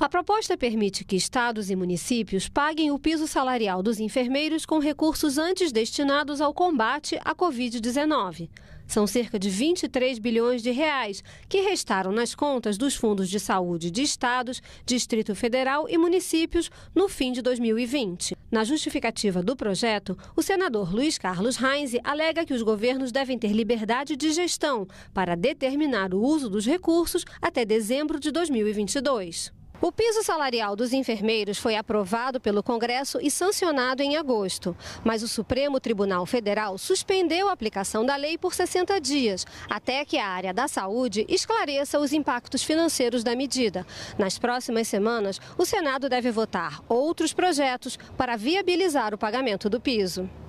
A proposta permite que estados e municípios paguem o piso salarial dos enfermeiros com recursos antes destinados ao combate à Covid-19. São cerca de 23 bilhões de reais que restaram nas contas dos fundos de saúde de estados, Distrito Federal e municípios no fim de 2020. Na justificativa do projeto, o senador Luiz Carlos Reis alega que os governos devem ter liberdade de gestão para determinar o uso dos recursos até dezembro de 2022. O piso salarial dos enfermeiros foi aprovado pelo Congresso e sancionado em agosto, mas o Supremo Tribunal Federal suspendeu a aplicação da lei por 60 dias, até que a área da saúde esclareça os impactos financeiros da medida. Nas próximas semanas, o Senado deve votar outros projetos para viabilizar o pagamento do piso.